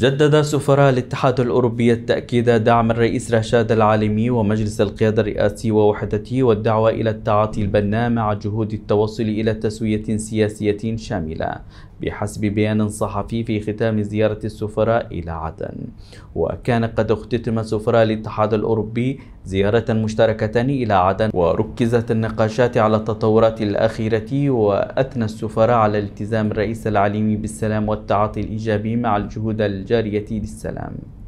جدد سفراء الاتحاد الأوروبي التأكيد دعم الرئيس رشاد العالمي ومجلس القيادة الرئاسي ووحدته والدعوة إلى التعاطي البناء مع جهود التوصل إلى تسوية سياسية شاملة بحسب بيان صحفي في ختام زيارة السفراء إلى عدن وكان قد اختتم سفراء الاتحاد الأوروبي زيارة مشتركة إلى عدن وركزت النقاشات على التطورات الأخيرة وأثنى السفراء على التزام الرئيس العليمي بالسلام والتعاطي الإيجابي مع الجهود الجارية للسلام